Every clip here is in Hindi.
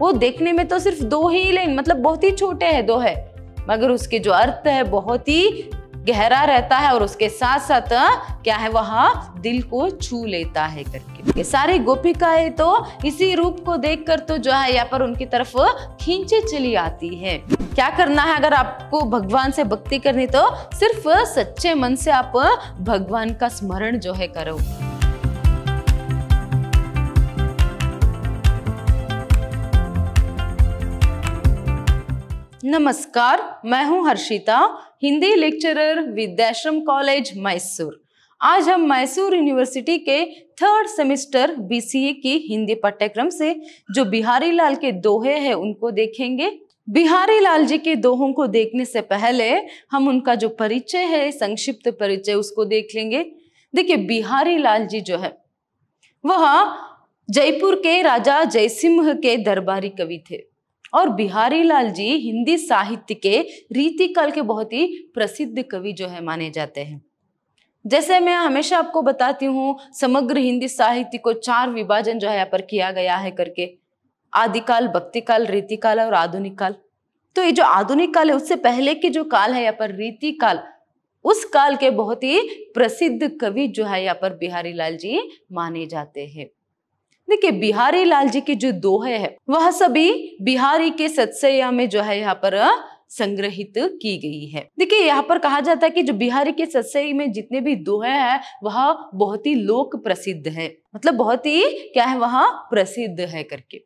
वो देखने में तो सिर्फ दो ही लाइन मतलब बहुत ही छोटे हैं दो है मगर उसके जो अर्थ है बहुत ही गहरा रहता है और उसके साथ साथ क्या है वह दिल को छू लेता है करके ये सारी गोपिकाएं तो इसी रूप को देखकर तो जो है यहाँ पर उनकी तरफ खींचे चली आती है क्या करना है अगर आपको भगवान से भक्ति करनी तो सिर्फ सच्चे मन से आप भगवान का स्मरण जो है करो नमस्कार मैं हूं हर्षिता हिंदी लेक्चरर विद्याश्रम कॉलेज मैसूर आज हम मैसूर यूनिवर्सिटी के थर्ड सेमेस्टर बीसीए की हिंदी पाठ्यक्रम से जो बिहारी लाल के दोहे हैं उनको देखेंगे बिहारी लाल जी के दोहों को देखने से पहले हम उनका जो परिचय है संक्षिप्त परिचय उसको देख लेंगे देखिए बिहारी लाल जी जो है वह जयपुर के राजा जयसिंह के दरबारी कवि थे और बिहारी लाल जी हिंदी साहित्य के काल के बहुत ही प्रसिद्ध कवि जो है माने जाते हैं जैसे मैं हमेशा आपको बताती हूँ समग्र हिंदी साहित्य को चार विभाजन जो है यहाँ पर किया गया है करके आदिकाल भक्तिकाल रीतिकाल और आधुनिक काल तो ये जो आधुनिक काल है उससे पहले के जो काल है यहाँ पर रीति काल उस काल के बहुत ही प्रसिद्ध कवि जो है यहाँ पर बिहारी लाल जी माने जाते हैं देखिए बिहारी लाल जी के जो दोहे है वह सभी बिहारी के सत्सया में जो है यहाँ पर संग्रहित की गई है देखिए यहाँ पर कहा जाता है कि जो बिहारी के सत्सई में जितने भी दोहे हैं वह बहुत ही लोक प्रसिद्ध है मतलब बहुत ही क्या है वह प्रसिद्ध है करके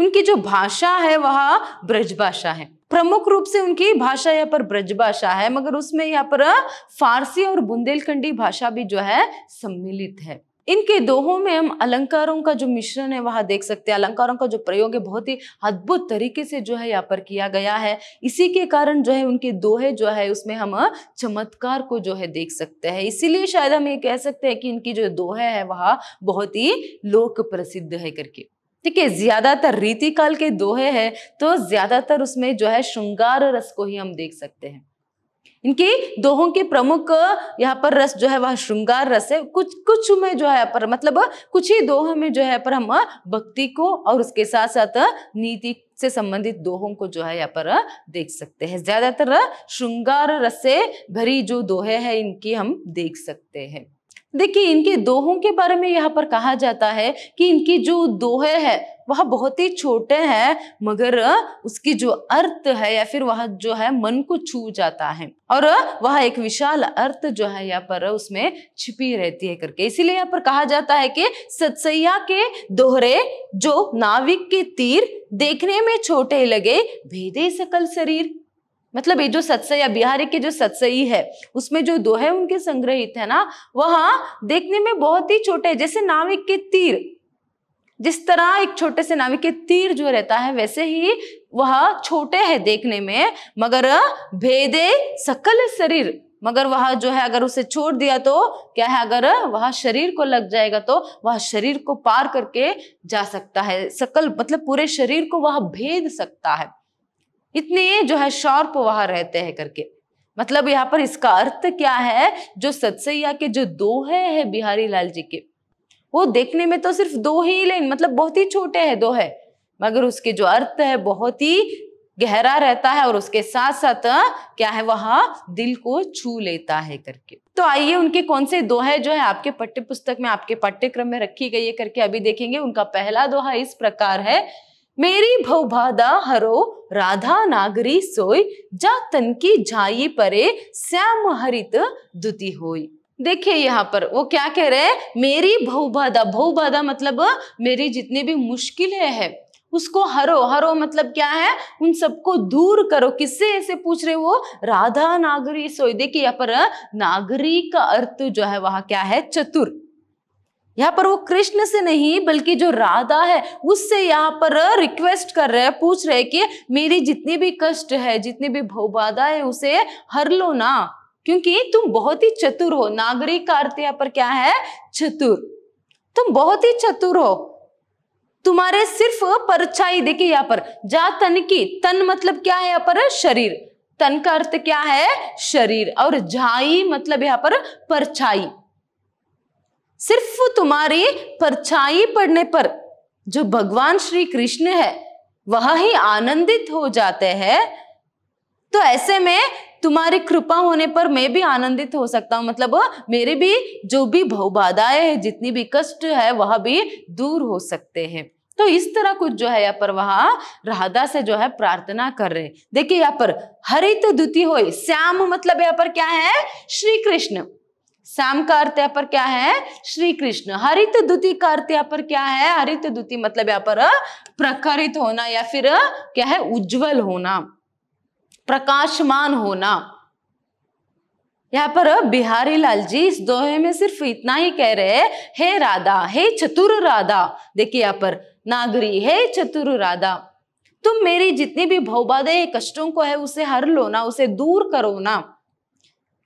उनकी जो भाषा है वह ब्रज भाषा है प्रमुख रूप से उनकी भाषा यहाँ पर ब्रज भाषा है मगर उसमें यहाँ पर फारसी और बुंदेलखंडी भाषा भी जो है सम्मिलित है इनके दोहों में हम अलंकारों का जो मिश्रण है वहाँ देख सकते हैं अलंकारों का जो प्रयोग है बहुत ही अद्भुत तरीके से जो है यहाँ पर किया गया है इसी के कारण जो है उनके दोहे जो है उसमें हम चमत्कार को जो है देख सकते हैं इसीलिए शायद हम ये कह सकते हैं कि इनकी जो दोहे है वह बहुत ही लोक प्रसिद्ध है करके ठीक है ज्यादातर रीतिकाल के दोहे हैं तो ज्यादातर उसमें जो है श्रृंगार रस को ही हम देख सकते हैं इनकी दोहों के प्रमुख यहाँ पर रस जो है वह श्रृंगार रस है कुछ कुछ में जो है पर मतलब कुछ ही दोहों में जो है पर हम भक्ति को और उसके साथ साथ नीति से संबंधित दोहों को जो है यहाँ पर देख सकते हैं ज्यादातर श्रृंगार रस से भरी जो दोहे हैं इनकी हम देख सकते हैं देखिए इनके दोहों के बारे में यहाँ पर कहा जाता है कि इनकी जो दोहे है वह बहुत ही छोटे हैं मगर उसकी जो अर्थ है या फिर वह जो है मन को छू जाता है और वह एक विशाल अर्थ जो है यहाँ पर उसमें छिपी रहती है करके इसीलिए यहाँ पर कहा जाता है कि सतसैया के दोहरे जो नाविक के तीर देखने में छोटे लगे भेदे सकल शरीर मतलब ये जो सत्सई बिहारी के जो सत्सई है उसमें जो दोहे उनके संग्रहित है ना वह देखने में बहुत ही छोटे जैसे नाविक के तीर जिस तरह एक छोटे से नाविक के तीर जो रहता है वैसे ही वह छोटे है देखने में मगर भेदे सकल शरीर मगर वह जो है अगर उसे छोड़ दिया तो क्या है अगर वह शरीर को लग जाएगा तो वह शरीर को पार करके जा सकता है सकल मतलब पूरे शरीर को वह भेद सकता है इतने जो है शॉर्प वहां रहते हैं करके मतलब यहाँ पर इसका अर्थ क्या है जो सतसैया के जो दोहे है बिहारी लाल जी के वो देखने में तो सिर्फ दो ही लेन मतलब बहुत ही छोटे हैं दो है मगर उसके जो अर्थ है बहुत ही गहरा रहता है और उसके साथ साथ क्या है वह दिल को छू लेता है करके तो आइए उनके कौन से दोहे जो है आपके पाठ्य पुस्तक में आपके पाठ्यक्रम में रखी गई है करके अभी देखेंगे उनका पहला दोहा इस प्रकार है मेरी भौभादा हरो राधा नागरी सोई जा की जाई परे श्याम हरित दुति होई देखिए यहाँ पर वो क्या कह रहे हैं मेरी भौभादा भौभादा मतलब मेरी जितनी भी मुश्किलें हैं उसको हरो हरो मतलब क्या है उन सबको दूर करो किससे ऐसे पूछ रहे वो राधा नागरी सोई देखिए यहाँ पर नागरी का अर्थ जो है वह क्या है चतुर यहाँ पर वो कृष्ण से नहीं बल्कि जो राधा है उससे यहाँ पर रिक्वेस्ट कर रहे हैं पूछ रहे कि मेरी जितनी भी कष्ट है जितनी भी भवबाधा है उसे हर लो ना क्योंकि तुम बहुत ही चतुर हो नागरिक का अर्थ यहाँ पर क्या है चतुर तुम बहुत ही चतुर हो तुम्हारे सिर्फ परछाई देखिए यहाँ पर जा तन की तन मतलब क्या है यहाँ पर शरीर तन का अर्थ क्या है शरीर और झाई मतलब यहाँ पर परछाई सिर्फ तुम्हारी परछाई पड़ने पर जो भगवान श्री कृष्ण है वह ही आनंदित हो जाते हैं तो ऐसे में तुम्हारी कृपा होने पर मैं भी आनंदित हो सकता हूं मतलब मेरे भी जो भी भवबाधाएं है जितनी भी कष्ट है वह भी दूर हो सकते हैं तो इस तरह कुछ जो है यहाँ पर वह राधा से जो है प्रार्थना कर रहे देखिए यहाँ पर हरित द्वितीय हो श्याम मतलब यहाँ पर क्या है श्री कृष्ण श्याम का अर्थ यहाँ पर क्या है श्री कृष्ण हरित दुति का अर्थ यहाँ पर क्या है हरित दुति मतलब यहाँ पर प्रखरित होना या फिर क्या है उज्जवल होना प्रकाशमान होना यहाँ पर बिहारी लाल जी इस दोहे में सिर्फ इतना ही कह रहे हे राधा हे चतुर राधा देखिए यहाँ पर नागरी हे चतुर राधा तुम मेरी जितनी भी भौबादे कष्टों को है उसे हर लो ना उसे दूर करो ना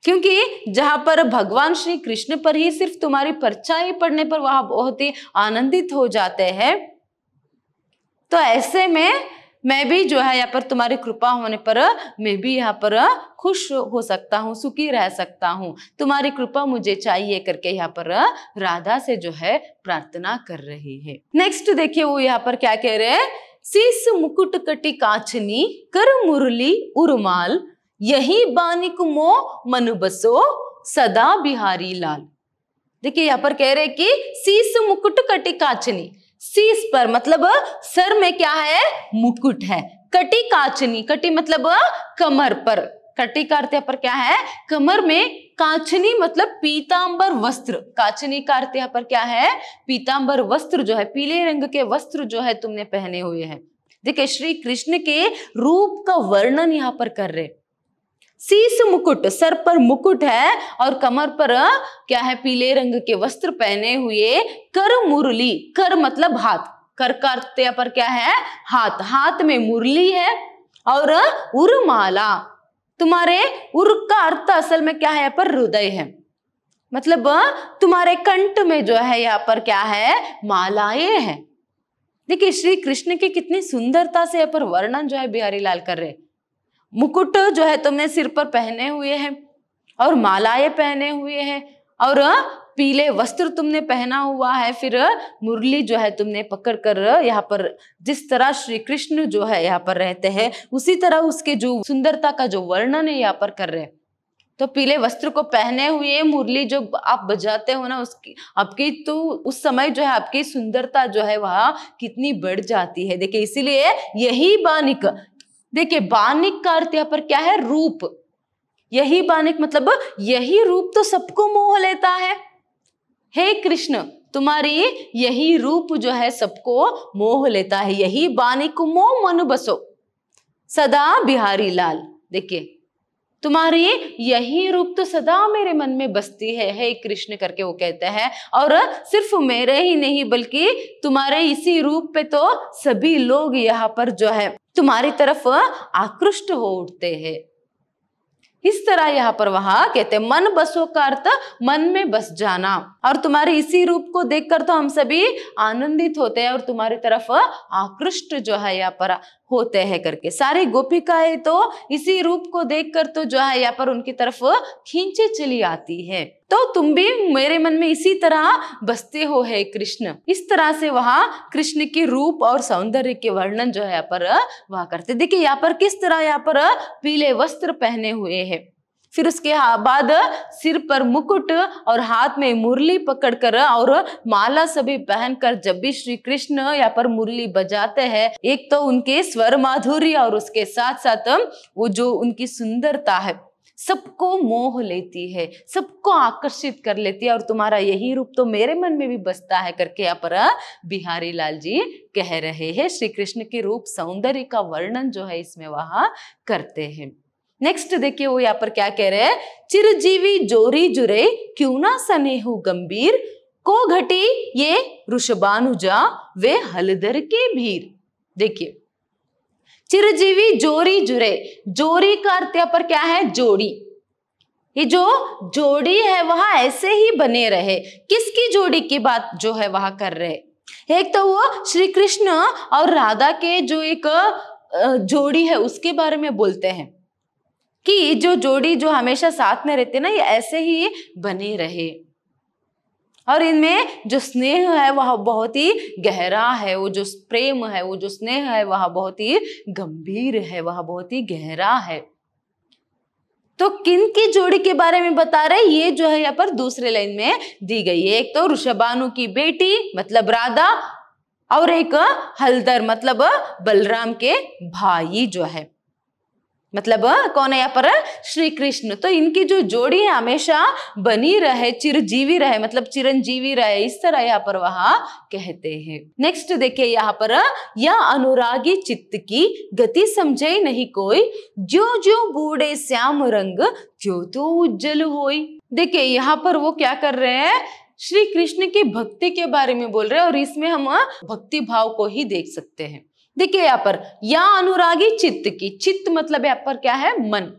क्योंकि जहां पर भगवान श्री कृष्ण पर ही सिर्फ तुम्हारी परछाई पड़ने पर वहां बहुत ही आनंदित हो जाते हैं तो ऐसे में मैं भी जो है यहाँ पर तुम्हारी कृपा होने पर मैं भी यहाँ पर खुश हो सकता हूँ सुखी रह सकता हूँ तुम्हारी कृपा मुझे चाहिए करके यहाँ पर राधा से जो है प्रार्थना कर रही है नेक्स्ट देखिए वो यहाँ पर क्या कह रहे हैं शीस मुकुट कटी काछनी कर मुरली उर्माल यही बानिक मो मनुबसो सदा बिहारी लाल देखिए यहाँ पर कह रहे कि शीस मुकुट कटी काचनी शीस पर मतलब सर में क्या है मुकुट है कटी काचनी कटी मतलब कमर पर कटी का पर क्या है कमर में काचनी मतलब पीतांबर वस्त्र काचनी का पर क्या है पीतांबर वस्त्र जो है पीले रंग के वस्त्र जो है तुमने पहने हुए हैं देखिए श्री कृष्ण के रूप का वर्णन यहाँ पर कर रहे शीश मुकुट सर पर मुकुट है और कमर पर क्या है पीले रंग के वस्त्र पहने हुए कर मुरली कर मतलब हाथ कर करते पर क्या है हाथ हाथ में मुरली है और उर्माला तुम्हारे उर का अर्थ असल में क्या है यहाँ पर हृदय है मतलब तुम्हारे कंठ में जो है यहाँ पर क्या है मालाएं हैं देखिए श्री कृष्ण की कितनी सुंदरता से यहाँ पर वर्णन जो है बिहारी लाल कर रहे हैं मुकुट जो है तुमने सिर पर पहने हुए हैं और मालाएं पहने हुए हैं और पीले वस्त्र तुमने पहना हुआ है फिर मुरली जो है तुमने पकड़ कर यहाँ पर जिस तरह श्री कृष्ण जो है यहाँ पर रहते हैं उसी तरह उसके जो सुंदरता का जो वर्णन है यहाँ पर कर रहे हैं तो पीले वस्त्र को पहने हुए मुरली जो आप बजाते हो ना उसकी आपकी तो उस समय जो है आपकी सुंदरता जो है वह कितनी बढ़ जाती है देखिए इसीलिए यही बानिक देखिए बानिक का अर्थ यहां पर क्या है रूप यही बानिक मतलब यही रूप तो सबको मोह लेता है हे कृष्ण तुम्हारी यही रूप जो है सबको मोह लेता है यही बानिक मोह मनु बसो सदा बिहारी लाल देखिए तुम्हारी यही रूप तो सदा मेरे मन में बसती है हे कृष्ण करके वो कहते हैं और सिर्फ मेरे ही नहीं बल्कि तुम्हारे इसी रूप पे तो सभी लोग यहाँ पर जो है तुम्हारी तरफ आकृष्ट हो उठते हैं इस तरह यहाँ पर वहां कहते हैं मन बसो का अर्थ मन में बस जाना और तुम्हारे इसी रूप को देखकर तो हम सभी आनंदित होते हैं और तुम्हारी तरफ आकृष्ट जो है यहाँ पर होते हैं करके सारी गोपिकाएं तो इसी रूप को देखकर तो जो है यहाँ पर उनकी तरफ खींचे चली आती है तो तुम भी मेरे मन में इसी तरह बसते हो है कृष्ण इस तरह से वहा कृष्ण के रूप और सौंदर्य के वर्णन जो है यहाँ पर वहां करते देखिए यहाँ पर किस तरह यहाँ पर पीले वस्त्र पहने हुए हैं फिर उसके बाद सिर पर मुकुट और हाथ में मुरली पकड़कर और माला सभी पहनकर जब भी श्री कृष्ण यहाँ पर मुरली बजाते हैं एक तो उनके स्वर माधुरी और उसके साथ साथ वो जो उनकी सुंदरता है सबको मोह लेती है सबको आकर्षित कर लेती है और तुम्हारा यही रूप तो मेरे मन में भी बसता है करके यहाँ पर बिहारी लाल जी कह रहे हैं श्री कृष्ण के रूप सौंदर्य का वर्णन जो है इसमें वहां करते हैं नेक्स्ट देखिए वो यहाँ पर क्या कह रहे हैं चिरजीवी जोरी जुरे क्यों ना सने हो गंभीर को घटी ये ऋषभानुजा वे हलदर के भीर देखिए चिरजीवी जोरी जुरे जोरी का अर्थ यहाँ पर क्या है जोड़ी ये जो जोड़ी है वह ऐसे ही बने रहे किसकी जोड़ी की बात जो है वह कर रहे एक तो वो श्री कृष्ण और राधा के जो एक जोड़ी है उसके बारे में बोलते हैं कि जो जोड़ी जो हमेशा साथ में रहती है ना ये ऐसे ही बने रहे और इनमें जो स्नेह है वह बहुत ही गहरा है वो जो प्रेम है वो जो स्नेह है वह बहुत ही गंभीर है वह बहुत ही गहरा है तो किन की जोड़ी के बारे में बता रहे ये जो है यहाँ पर दूसरे लाइन में दी गई है एक तो ऋषभानु की बेटी मतलब राधा और एक हल्दर मतलब बलराम के भाई जो है मतलब हाँ, कौन है यहाँ पर श्री कृष्ण तो इनकी जो जोड़ी है हमेशा बनी रहे चिरजीवी रहे मतलब चिरंजीवी रहे इस तरह यहाँ पर वहा कहते हैं नेक्स्ट देखिए यहाँ पर यह अनुरागी चित्त की गति समझे नहीं कोई जो जो बूढ़े श्याम रंग जो तो उज्जवल हो देखिए यहाँ पर वो क्या कर रहे हैं श्री कृष्ण की भक्ति के बारे में बोल रहे हैं और इसमें हम हाँ, भक्ति भाव को ही देख सकते हैं देखिए यहाँ पर या अनुरागी चित्त की चित्त मतलब यहाँ पर क्या है मन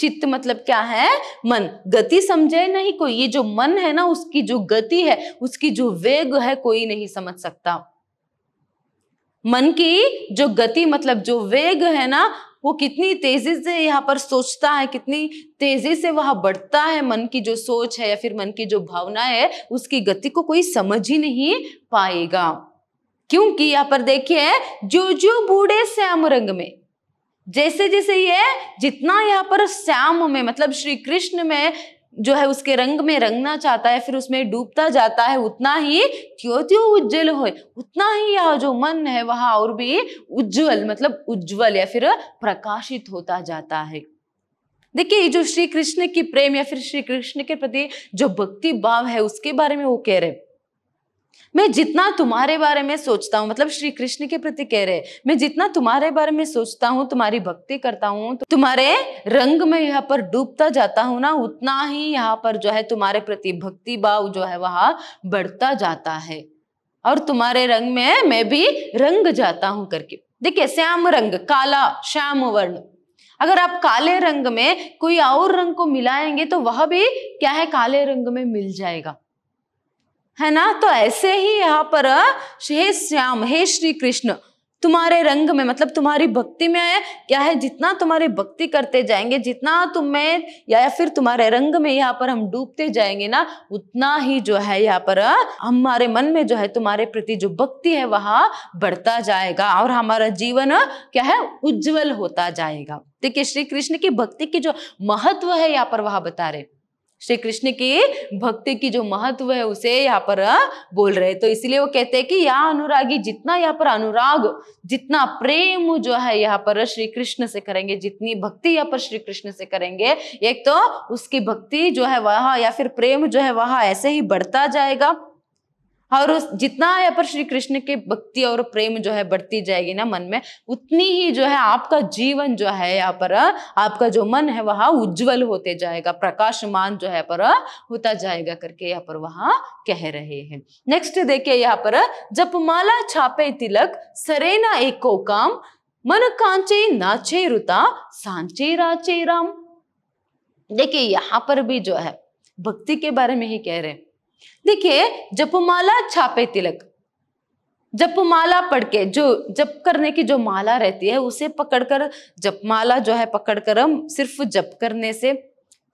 चित्त मतलब क्या है मन गति समझे नहीं कोई ये जो मन है ना उसकी जो गति है उसकी जो वेग है कोई नहीं समझ सकता मन की जो गति मतलब जो वेग है ना वो कितनी तेजी से यहाँ पर सोचता है कितनी तेजी से वहां बढ़ता है मन की जो सोच है या फिर मन की जो भावना है उसकी गति को कोई समझ ही नहीं पाएगा क्योंकि यहाँ पर देखिए जो जो बूढ़े श्याम रंग में जैसे जैसे ये जितना यहाँ पर श्याम में मतलब श्री कृष्ण में जो है उसके रंग में रंगना चाहता है फिर उसमें डूबता जाता है उतना ही त्यो त्यो उज्जवल हो उतना ही यह जो मन है वह और भी उज्जवल मतलब उज्जवल या फिर प्रकाशित होता जाता है देखिए जो श्री कृष्ण की प्रेम या फिर श्री कृष्ण के प्रति जो भक्ति भाव है उसके बारे में वो कह रहे हैं मैं जितना तुम्हारे बारे में सोचता हूँ मतलब श्री कृष्ण के प्रति कह रहे मैं जितना तुम्हारे बारे में सोचता हूँ तुम्हारी भक्ति करता हूँ तो तुम्हारे रंग में यहाँ पर डूबता जाता हूँ ना उतना ही यहाँ पर जो है तुम्हारे प्रति भक्ति भाव जो है वहां बढ़ता जाता है और तुम्हारे रंग में मैं भी रंग जाता हूं करके देखिए श्याम रंग काला श्याम वर्ण अगर आप काले रंग में कोई और रंग को मिलाएंगे तो वह भी क्या है काले रंग में मिल जाएगा है ना तो ऐसे ही यहाँ पर हे श्याम हे श्री कृष्ण तुम्हारे रंग में मतलब तुम्हारी भक्ति में क्या है जितना तुम्हारी भक्ति करते जाएंगे जितना तुम्हें या फिर तुम्हारे रंग में यहाँ पर हम डूबते जाएंगे ना उतना ही जो है यहाँ पर हमारे मन में जो है तुम्हारे प्रति जो भक्ति है वह बढ़ता जाएगा और हमारा जीवन क्या है उज्जवल होता जाएगा देखिए श्री कृष्ण की भक्ति की जो महत्व है यहाँ पर वह बता रहे श्री कृष्ण की भक्ति की जो महत्व है उसे यहाँ पर बोल रहे तो इसीलिए वो कहते हैं कि यह अनुरागी जितना यहाँ पर अनुराग जितना प्रेम जो है यहाँ पर श्री कृष्ण से करेंगे जितनी भक्ति यहाँ पर श्री कृष्ण से करेंगे एक तो उसकी भक्ति जो है वह या फिर प्रेम जो है वह ऐसे ही बढ़ता जाएगा और उस जितना यहाँ पर श्री कृष्ण के भक्ति और प्रेम जो है बढ़ती जाएगी ना मन में उतनी ही जो है आपका जीवन जो है यहाँ पर आपका जो मन है वह उज्जवल होते जाएगा प्रकाशमान जो है पर होता जाएगा करके यहाँ पर वहां कह रहे हैं नेक्स्ट देखिए यहाँ पर जपमाला छापे तिलक सरेना एको काम मन कांचे नाचे रुता सांचे राचे राम देखिए यहाँ पर भी जो है भक्ति के बारे में ही कह रहे हैं देखिए जपमाला छापे तिलक जपमाला पढ़ के जो जप करने की जो माला रहती है उसे पकड़कर जपमाला जो है पकड़कर हम सिर्फ जप करने से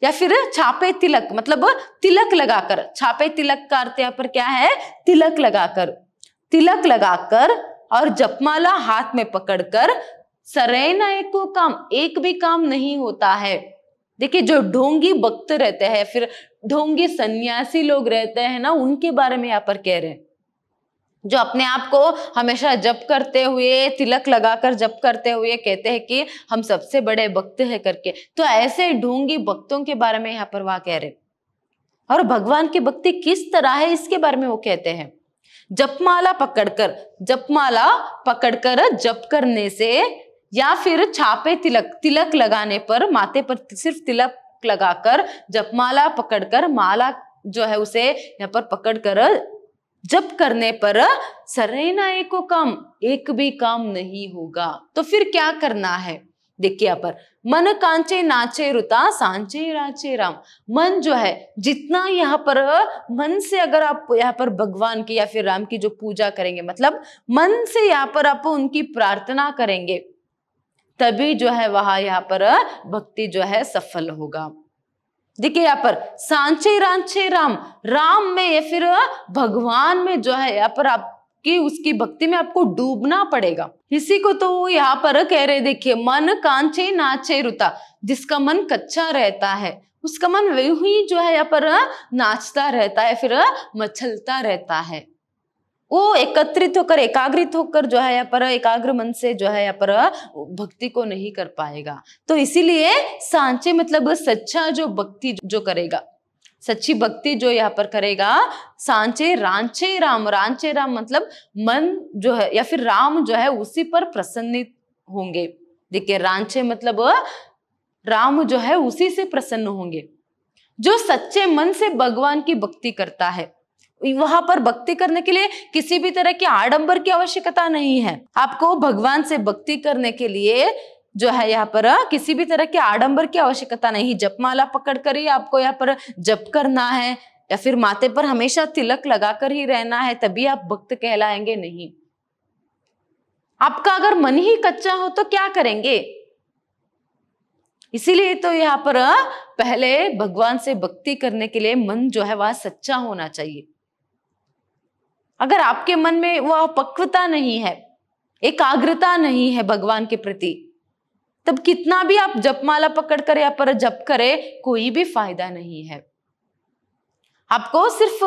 या फिर छापे तिलक मतलब तिलक लगाकर छापे तिलक का अर्थ यहाँ पर क्या है तिलक लगाकर तिलक लगाकर और जपमाला हाथ में पकड़कर सरेना एक तो काम एक भी काम नहीं होता है देखिए जो ढोंगी भक्त रहते हैं फिर ढोंगी सन्यासी लोग रहते हैं ना उनके बारे में यहाँ पर कह रहे हैं जो अपने आप को हमेशा जप करते हुए तिलक लगाकर जप करते हुए कहते हैं कि हम सबसे बड़े भक्त है करके तो ऐसे ढोंगी भक्तों के बारे में यहाँ पर वह कह रहे और भगवान की भक्ति किस तरह है इसके बारे में वो कहते हैं जपमाला पकड़कर जपमाला पकड़कर जप करने से या फिर छापे तिलक तिलक लगाने पर माथे पर सिर्फ तिलक लगाकर जपमाला पकड़कर माला जो है उसे यहाँ पर पकड़कर जप करने पर सरैना एको काम एक भी काम नहीं होगा तो फिर क्या करना है देखिए यहाँ पर मन कांचे नाचे रुता सांचे राचे राम मन जो है जितना यहाँ पर मन से अगर आप यहाँ पर भगवान की या फिर राम की जो पूजा करेंगे मतलब मन से यहाँ पर आप उनकी प्रार्थना करेंगे तभी जो है वह यहाँ पर भक्ति जो है सफल होगा देखिए यहाँ पर सांचे रांचे राम राम में या फिर भगवान में जो है यहाँ पर आप कि उसकी भक्ति में आपको डूबना पड़ेगा इसी को तो यहाँ पर कह रहे देखिए मन कांचे नाचे रुता जिसका मन कच्चा रहता है उसका मन वही जो है यहाँ पर नाचता रहता है फिर मचलता रहता है वो एकत्रित होकर एकाग्रित होकर जो है यहाँ पर एकाग्र मन से जो है यहाँ पर भक्ति को नहीं कर पाएगा तो इसीलिए सांचे मतलब सच्चा जो भक्ति जो करेगा सच्ची भक्ति जो यहाँ पर करेगा सांचे रांचे राम रांचे राम मतलब मन जो है या फिर राम जो है उसी पर प्रसन्नित होंगे देखिए रांचे मतलब राम जो है उसी से प्रसन्न होंगे जो सच्चे मन से भगवान की भक्ति करता है वहां पर भक्ति करने के लिए किसी भी तरह के आडंबर की आवश्यकता नहीं है आपको भगवान से भक्ति करने के लिए जो है यहाँ पर किसी भी तरह के आडंबर की आवश्यकता नहीं जपमाला पकड़ कर ही आपको यहाँ पर जप करना है या फिर माथे पर हमेशा तिलक लगाकर ही रहना है तभी आप भक्त कहलाएंगे नहीं आपका अगर मन ही कच्चा हो तो क्या करेंगे इसीलिए तो यहाँ पर पहले भगवान से भक्ति करने के लिए मन जो है वह सच्चा होना चाहिए अगर आपके मन में वह पक्वता नहीं है एकाग्रता नहीं है भगवान के प्रति तब कितना भी आप जपमाला पकड़ कर या पर जप करे कोई भी फायदा नहीं है आपको सिर्फ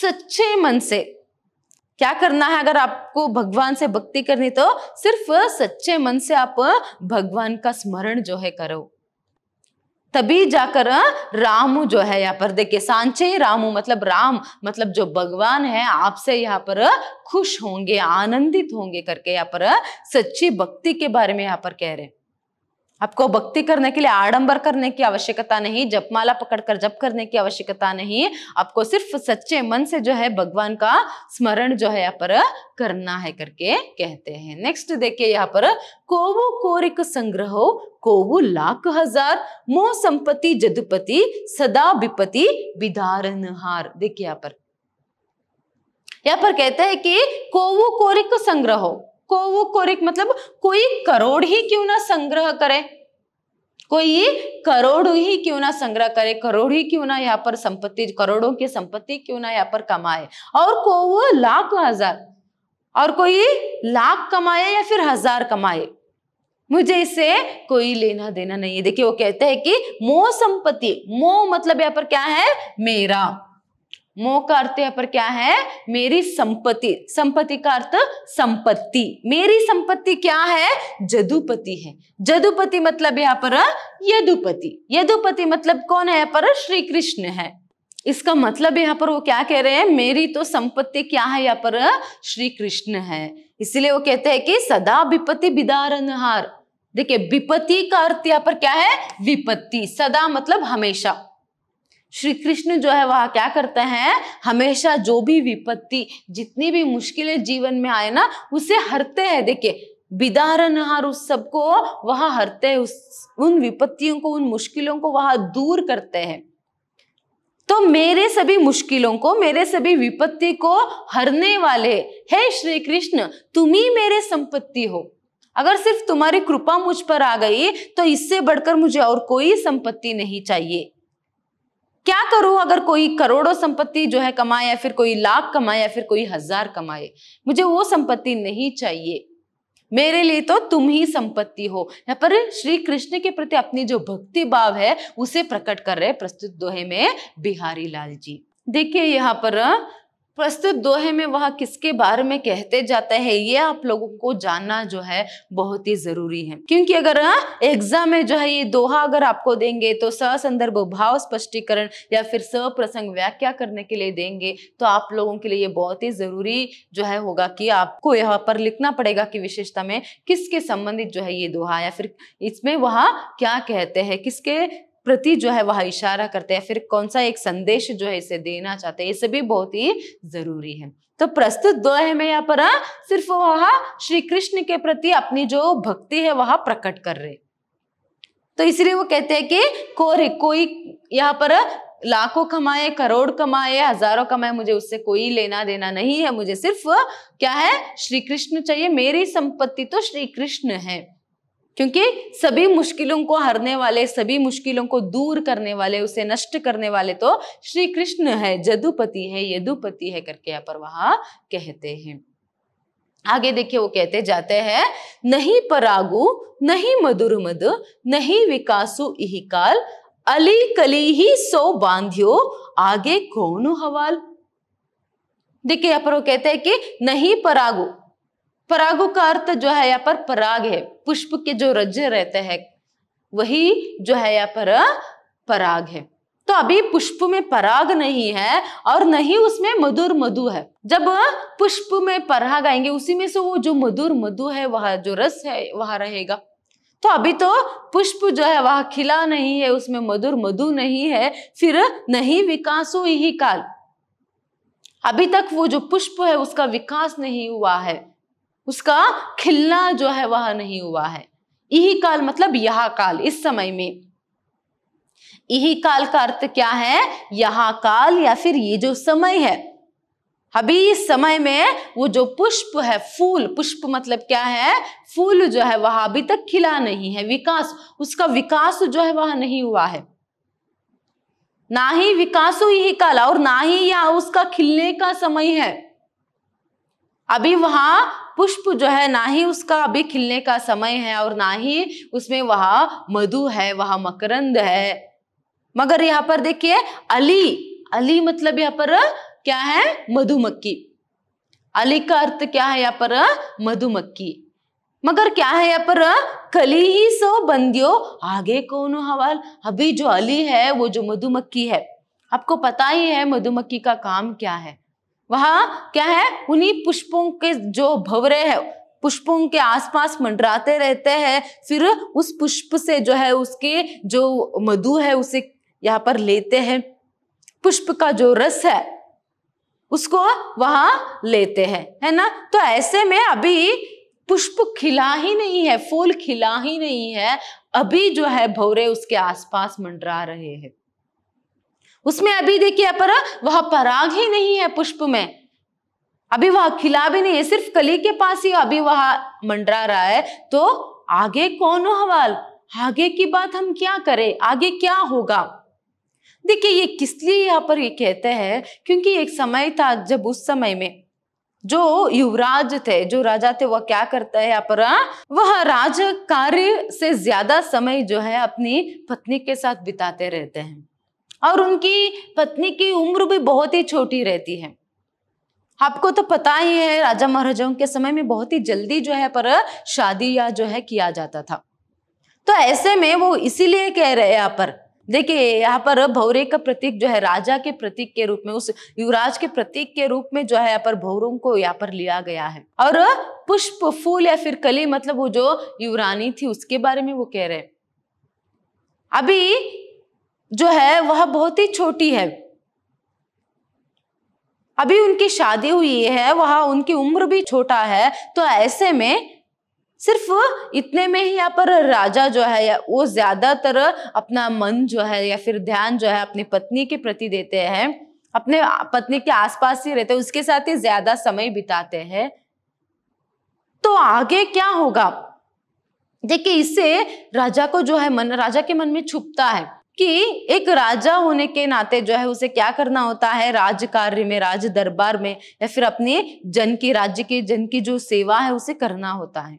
सच्चे मन से क्या करना है अगर आपको भगवान से भक्ति करनी तो सिर्फ सच्चे मन से आप भगवान का स्मरण जो है करो तभी जाकर रामू जो है यहाँ पर देखिए सांचे रामू मतलब राम मतलब जो भगवान है आपसे यहाँ पर खुश होंगे आनंदित होंगे करके यहाँ पर सच्ची भक्ति के बारे में यहाँ पर कह रहे हैं आपको भक्ति करने के लिए आडंबर करने की आवश्यकता नहीं जपमाला पकड़कर जप करने की आवश्यकता नहीं आपको सिर्फ सच्चे मन से जो है भगवान का स्मरण जो है यहाँ पर करना है करके कहते हैं नेक्स्ट देखिए यहाँ पर कोवु कोरिक संग्रह कोवु लाख हजार मोह संपत्ति जदुपति सदा विपति नार देखिए यहाँ पर यहाँ पर कहते हैं कि कोवु कोरिक संग्रह कोवु कोरिक मतलब कोई करोड़ ही क्यों ना संग्रह करे कोई ये करोड़ ही क्यों ना संग्रह करे करोड़ ही क्यों ना यहाँ पर संपत्ति करोड़ों की संपत्ति क्यों ना यहाँ पर कमाए और को वो लाख हजार और कोई लाख कमाए या फिर हजार कमाए मुझे इसे कोई लेना देना नहीं है देखिए वो कहते हैं कि मोह संपत्ति मोह मतलब यहाँ पर क्या है मेरा मोह का अर्थ यहाँ पर क्या है मेरी संपत्ति संपत्ति का अर्थ संपत्ति मेरी संपत्ति क्या है जदुपति है जदुपति मतलब यहाँ पर यदुपति यदुपति मतलब कौन है यहाँ पर श्री कृष्ण है इसका मतलब यहाँ पर वो क्या कह रहे हैं मेरी तो संपत्ति क्या है यहाँ पर श्री कृष्ण है इसलिए वो कहते हैं कि सदा विपत्ति बिदारनहार देखिये विपत्ति का अर्थ यहाँ पर क्या है विपत्ति सदा मतलब हमेशा श्री कृष्ण जो है वह क्या करते हैं हमेशा जो भी विपत्ति जितनी भी मुश्किलें जीवन में आए ना उसे हरते हैं देखिए बिदारनहार उस सबको वह हरते हैं उस उन विपत्तियों को उन मुश्किलों को वह दूर करते हैं तो मेरे सभी मुश्किलों को मेरे सभी विपत्ति को हरने वाले हे श्री कृष्ण तुम ही मेरे संपत्ति हो अगर सिर्फ तुम्हारी कृपा मुझ पर आ गई तो इससे बढ़कर मुझे और कोई संपत्ति नहीं चाहिए क्या करूं अगर कोई करोड़ों संपत्ति जो है कमाए या फिर कोई लाख कमाए या फिर कोई हजार कमाए मुझे वो संपत्ति नहीं चाहिए मेरे लिए तो तुम ही संपत्ति हो यहाँ पर श्री कृष्ण के प्रति अपनी जो भक्ति भाव है उसे प्रकट कर रहे प्रस्तुत दोहे में बिहारी लाल जी देखिए यहाँ पर प्रस्तुत दोहे में वह किसके बारे में कहते जाते हैं ये आप लोगों को जानना जो है बहुत ही जरूरी है क्योंकि अगर एग्जाम हाँ, में जो है ये दोहा अगर आपको देंगे तो संदर्भ भाव स्पष्टीकरण या फिर सप्रसंग व्याख्या करने के लिए देंगे तो आप लोगों के लिए ये बहुत ही जरूरी जो है होगा कि आपको यहाँ पर लिखना पड़ेगा कि विशेषता में किसके संबंधित जो है ये दोहा या फिर इसमें वहाँ क्या कहते हैं किसके प्रति जो है वह इशारा करते हैं फिर कौन सा एक संदेश जो है इसे देना चाहते हैं इसे भी बहुत ही जरूरी है तो प्रस्तुत दोहे में यहाँ पर हाँ, सिर्फ वह श्री कृष्ण के प्रति अपनी जो भक्ति है वह प्रकट कर रहे तो इसलिए वो कहते हैं कि कोरे कोई यहाँ पर लाखों कमाए करोड़ कमाए हजारों कमाए मुझे उससे कोई लेना देना नहीं है मुझे सिर्फ क्या है श्री कृष्ण चाहिए मेरी संपत्ति तो श्री कृष्ण है क्योंकि सभी मुश्किलों को हरने वाले सभी मुश्किलों को दूर करने वाले उसे नष्ट करने वाले तो श्री कृष्ण है जदुपति है यदुपति है करके यहाँ पर वहां कहते हैं आगे देखिए वो कहते जाते हैं नहीं परागु नहीं मधुर मधु नहीं विकासु इहिकाल अली कली ही सो बांधियो आगे कौन हवाल देखिए यहाँ पर वो कहते हैं कि नहीं परागु परागो का अर्थ जो है यहाँ पर पराग है पुष्प के जो रज रहते हैं वही जो है यहाँ पर पराग है तो अभी पुष्प में पराग नहीं है और नहीं उसमें मधुर मधु है जब पुष्प में पराग आएंगे उसी में से वो जो मधुर मधु है वह जो रस है वह रहेगा तो अभी तो पुष्प जो है वह खिला नहीं है उसमें मधुर मधु नहीं है फिर नहीं विकास हुई ही काल अभी तक वो जो पुष्प है उसका विकास नहीं हुआ है उसका खिलना जो है वह नहीं हुआ है यही काल मतलब यह काल इस समय में यही काल का अर्थ क्या है यह काल या फिर ये जो समय है अभी इस समय में वो जो पुष्प है फूल पुष्प मतलब क्या है फूल जो है वह अभी तक खिला नहीं है विकास उसका विकास जो है वह नहीं हुआ है ना ही विकास यही काल और ना ही यह उसका खिलने का समय है अभी वहां पुष्प जो है ना ही उसका अभी खिलने का समय है और ना ही उसमें वह मधु है वह मकरंद है मगर यहाँ पर देखिए अली अली मतलब यहाँ पर क्या है मधुमक्खी अली का अर्थ क्या है यहाँ पर मधुमक्खी मगर क्या है यहाँ पर कली ही सो बंदियो आगे कौन हवाल अभी जो अली है वो जो मधुमक्खी है आपको पता ही है मधुमक्खी का काम क्या है वहां क्या है उन्हीं पुष्पों के जो भवरे है पुष्पों के आसपास मंडराते रहते हैं फिर उस पुष्प से जो है उसके जो मधु है उसे यहाँ पर लेते हैं पुष्प का जो रस है उसको वहां लेते हैं है ना तो ऐसे में अभी पुष्प खिला ही नहीं है फूल खिला ही नहीं है अभी जो है भौरे उसके आसपास मंडरा रहे हैं उसमें अभी देखिए पर वह पराग ही नहीं है पुष्प में अभी वह खिला भी नहीं है सिर्फ कली के पास ही अभी वह मंडरा रहा है तो आगे कौन हवाल आगे की बात हम क्या करें आगे क्या होगा देखिए ये किस लिए यहाँ पर ये कहते हैं क्योंकि एक समय था जब उस समय में जो युवराज थे जो राजा थे वह क्या करता है यहाँ पर हाँ? वह राज कार्य से ज्यादा समय जो है अपनी पत्नी के साथ बिताते रहते हैं और उनकी पत्नी की उम्र भी बहुत ही छोटी रहती है आपको तो पता ही है राजा महाराजाओं के समय में बहुत ही जल्दी जो है पर शादी या जो है किया जाता था तो ऐसे में वो इसीलिए कह रहे हैं यहाँ पर देखिए यहाँ पर भौरे का प्रतीक जो है राजा के प्रतीक के रूप में उस युवराज के प्रतीक के रूप में जो है यहाँ पर भौरों को यहाँ पर लिया गया है और पुष्प फूल या फिर कली मतलब वो जो युवरानी थी उसके बारे में वो कह रहे हैं अभी जो है वह बहुत ही छोटी है अभी उनकी शादी हुई है वह उनकी उम्र भी छोटा है तो ऐसे में सिर्फ इतने में ही यहाँ पर राजा जो है वो ज्यादातर अपना मन जो है या फिर ध्यान जो है अपनी पत्नी के प्रति देते हैं अपने पत्नी के आसपास ही रहते हैं उसके साथ ही ज्यादा समय बिताते हैं तो आगे क्या होगा देखिए इससे राजा को जो है मन राजा के मन में छुपता है कि एक राजा होने के नाते जो है उसे क्या करना होता है राज कार्य में राज दरबार में या फिर अपने जन की राज्य के जन की जो सेवा है उसे करना होता है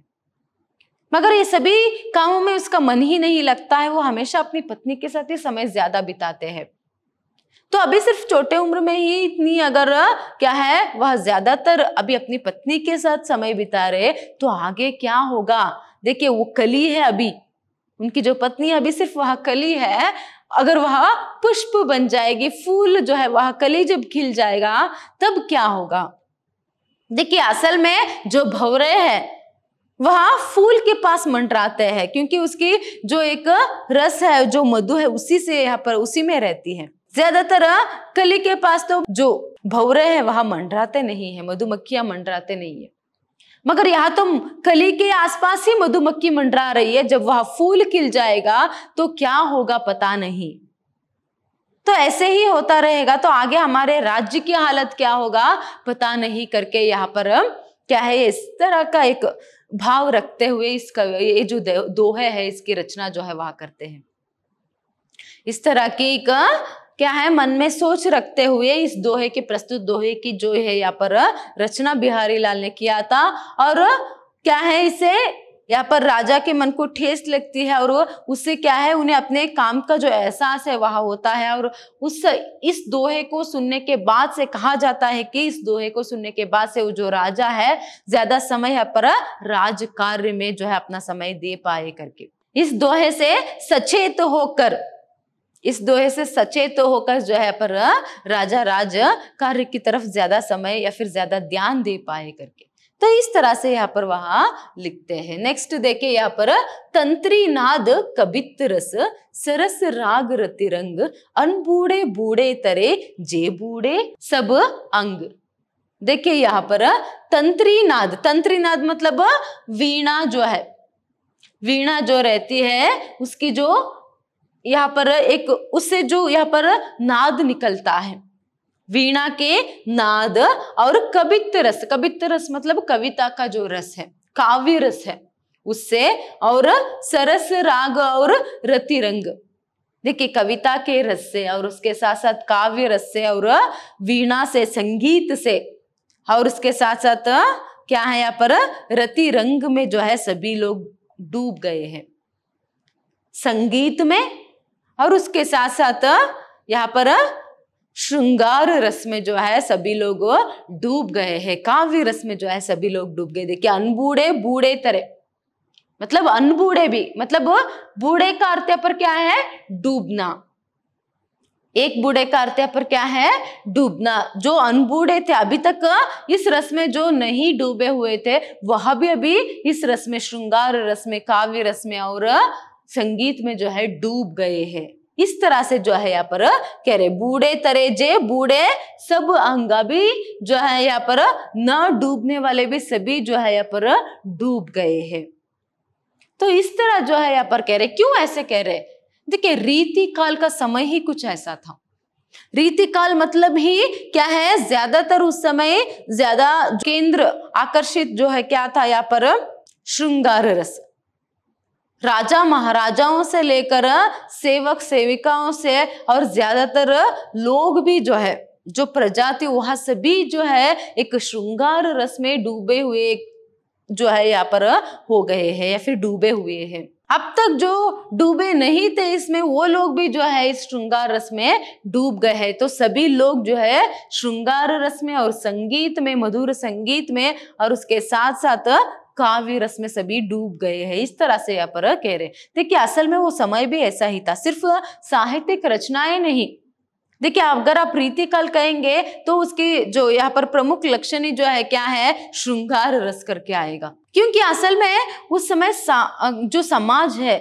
मगर ये सभी कामों में उसका मन ही नहीं लगता है वो हमेशा अपनी पत्नी के साथ ही समय ज्यादा बिताते हैं तो अभी सिर्फ छोटे उम्र में ही इतनी अगर क्या है वह ज्यादातर अभी अपनी पत्नी के साथ समय बिता रहे तो आगे क्या होगा देखिए वो कली है अभी उनकी जो पत्नी अभी सिर्फ वह कली है अगर वह पुष्प बन जाएगी फूल जो है वह कली जब खिल जाएगा तब क्या होगा देखिए असल में जो भवरे है वह फूल के पास मंडराते हैं क्योंकि उसकी जो एक रस है जो मधु है उसी से यहाँ पर उसी में रहती है ज्यादातर कली के पास तो जो भवरे है वह मंडराते नहीं है मधुमक्खियां मंडराते नहीं है मगर यहाँ तो कली के आसपास ही मधुमक्खी मंडरा रही है जब वह फूल खिल जाएगा तो क्या होगा पता नहीं तो ऐसे ही होता रहेगा तो आगे हमारे राज्य की हालत क्या होगा पता नहीं करके यहाँ पर क्या है इस तरह का एक भाव रखते हुए इसका ये जो दोहे है इसकी रचना जो है वह करते हैं इस तरह की एक क्या है मन में सोच रखते हुए इस दोहे के प्रस्तुत दोहे की जो है यहाँ पर रचना बिहारी लाल ने किया था और क्या है इसे यहाँ पर राजा के मन को ठेस लगती है और उससे क्या है उन्हें अपने काम का जो एहसास है वह होता है और उस इस दोहे को सुनने के बाद से कहा जाता है कि इस दोहे को सुनने के बाद से वो जो राजा है ज्यादा समय यहाँ पर राज कार्य में जो है अपना समय दे पाए करके इस दोहे से सचेत होकर इस दोहे से सचेत तो होकर जो है पर राजा राज कार्य की तरफ ज्यादा समय या फिर ज्यादा ध्यान दे पाए करके तो इस तरह से यहाँ पर वहां लिखते हैं नेक्स्ट देखे यहाँ पर तंत्री नाद कबित रस सरस राग रतिरंग अनबूढ़े बूढ़े तरे जे बूढ़े सब अंग देखिए यहाँ पर तंत्री नाद तंत्री नाद मतलब वीणा जो है वीणा जो रहती है उसकी जो यहाँ पर एक उससे जो यहाँ पर नाद निकलता है वीणा के नाद और कवित्त रस कवित्त रस मतलब कविता का जो रस है काव्य रस है उससे और सरस राग और रतिरंग देखिए कविता के रस से और उसके साथ साथ काव्य रस से और वीणा से संगीत से और उसके साथ साथ क्या है यहाँ पर रति रंग में जो है सभी लोग डूब गए हैं संगीत में और उसके साथ साथ यहाँ पर श्रृंगार रस में जो है सभी लोग डूब गए हैं काव्य रस में जो है सभी लोग डूब गए देखिए अनबूढ़े बूढ़े तरह मतलब अनबूढ़े भी मतलब बूढ़े का अर्थ पर क्या है डूबना एक बूढ़े का अर्थ पर क्या है डूबना जो अनबूढ़े थे अभी तक इस रस में जो नहीं डूबे हुए थे वह भी अभी इस रस में श्रृंगार रस में काव्य रस में और संगीत में जो है डूब गए हैं इस तरह से जो है यहाँ पर कह रहे बूढ़े तरेजे बूढ़े सब अंगा भी जो है यहाँ पर न डूबने वाले भी सभी जो है यहाँ पर डूब गए हैं तो इस तरह जो है यहाँ पर कह रहे क्यों ऐसे कह रहे देखिए रीति काल का समय ही कुछ ऐसा था रीति काल मतलब ही क्या है ज्यादातर उस समय ज्यादा केंद्र आकर्षित जो है क्या था यहाँ पर श्रृंगार रस राजा महाराजाओं से लेकर सेवक सेविकाओं से और ज्यादातर लोग भी जो है जो प्रजा थी सभी जो है एक श्रृंगार रस में डूबे हुए जो है यहाँ पर हो गए हैं या फिर डूबे हुए हैं अब तक जो डूबे नहीं थे इसमें वो लोग भी जो है इस श्रृंगार रस में डूब गए हैं तो सभी लोग जो है श्रृंगार रस में और संगीत में मधुर संगीत में और उसके साथ साथ काव्य रस में सभी डूब गए हैं इस तरह से यहाँ पर कह रहे देखिए असल में वो समय भी ऐसा ही था सिर्फ साहित्यिक रचनाएं नहीं देखिए अगर आप रीतिकाल कहेंगे तो उसकी जो यहाँ पर प्रमुख लक्षण जो है क्या है श्रृंगार रस करके आएगा क्योंकि असल में उस समय जो समाज है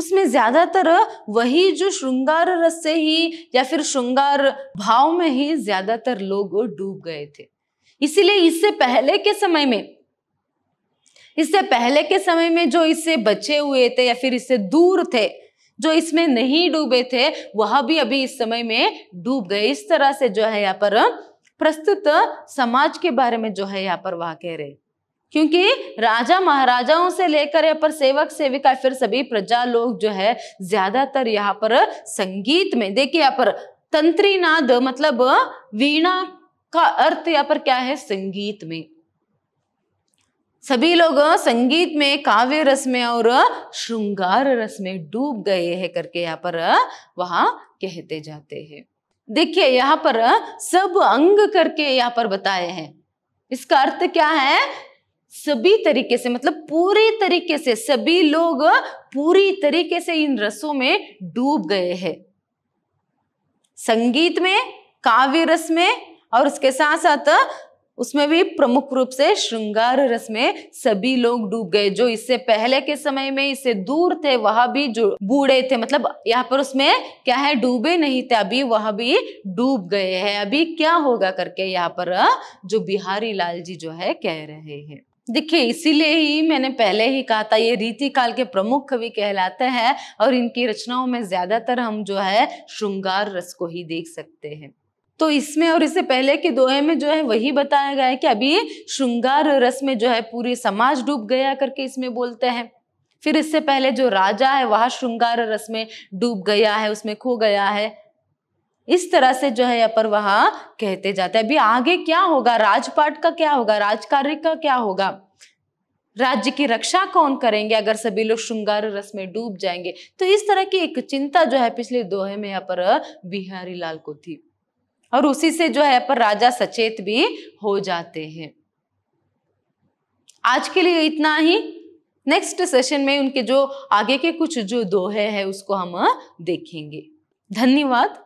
उसमें ज्यादातर वही जो श्रृंगार रस से ही या फिर श्रृंगार भाव में ही ज्यादातर लोग डूब गए थे इसीलिए इससे पहले के समय में इससे पहले के समय में जो इससे बचे हुए थे या फिर इससे दूर थे जो इसमें नहीं डूबे थे वह भी अभी इस समय में डूब गए इस तरह से जो है यहाँ पर प्रस्तुत समाज के बारे में जो है यहाँ पर वह कह रहे क्योंकि राजा महाराजाओं से लेकर यहाँ पर सेवक सेविका फिर सभी प्रजा लोग जो है ज्यादातर यहाँ पर संगीत में देखिए यहाँ पर तंत्री नाद मतलब वीणा का अर्थ यहाँ पर क्या है संगीत में सभी लोग संगीत में काव्य रस में और श्रृंगार रस में डूब गए हैं करके यहाँ पर वहां कहते जाते हैं देखिए यहाँ पर सब अंग करके यहाँ पर बताए हैं इसका अर्थ क्या है सभी तरीके से मतलब पूरी तरीके से सभी लोग पूरी तरीके से इन रसों में डूब गए हैं संगीत में काव्य रस में और उसके साथ साथ उसमें भी प्रमुख रूप से श्रृंगार रस में सभी लोग डूब गए जो इससे पहले के समय में इससे दूर थे वहां भी जो बूढ़े थे मतलब यहाँ पर उसमें क्या है डूबे नहीं थे अभी वहां भी डूब गए हैं अभी क्या होगा करके यहाँ पर जो बिहारी लाल जी जो है कह रहे हैं देखिए इसीलिए ही मैंने पहले ही कहा था ये रीति काल के प्रमुख कवि कहलाते हैं और इनकी रचनाओं में ज्यादातर हम जो है श्रृंगार रस को ही देख सकते हैं तो इसमें और इससे पहले के दोहे में जो है वही बताया गया है कि अभी श्रृंगार रस में जो है पूरी समाज डूब गया करके इसमें बोलते हैं फिर इससे पहले जो राजा है वह श्रृंगार रस में डूब गया है उसमें खो गया है इस तरह से जो है अपर वह कहते जाते हैं अभी आगे क्या होगा राजपाट का क्या होगा राजकार्य का क्या होगा राज्य की रक्षा कौन करेंगे अगर सभी लोग श्रृंगार रस में डूब जाएंगे तो इस तरह की एक चिंता जो है पिछले दोहे में यहाँ पर बिहारी लाल को थी और उसी से जो है पर राजा सचेत भी हो जाते हैं आज के लिए इतना ही नेक्स्ट सेशन में उनके जो आगे के कुछ जो दोहे हैं उसको हम देखेंगे धन्यवाद